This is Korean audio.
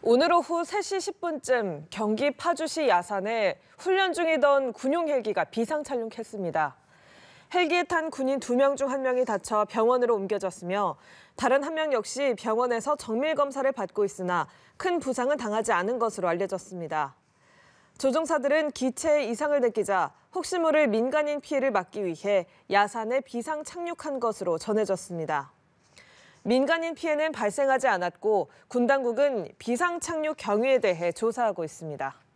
오늘 오후 3시 10분쯤 경기 파주시 야산에 훈련 중이던 군용 헬기가 비상 착륙했습니다. 헬기에 탄 군인 두 명 중 한명이 다쳐 병원으로 옮겨졌으며 다른 한 명 역시 병원에서 정밀 검사를 받고 있으나 큰 부상은 당하지 않은 것으로 알려졌습니다. 조종사들은 기체에 이상을 느끼자 혹시 모를 민간인 피해를 막기 위해 야산에 비상 착륙한 것으로 전해졌습니다. 민간인 피해는 발생하지 않았고 군 당국은 비상 착륙 경위에 대해 조사하고 있습니다.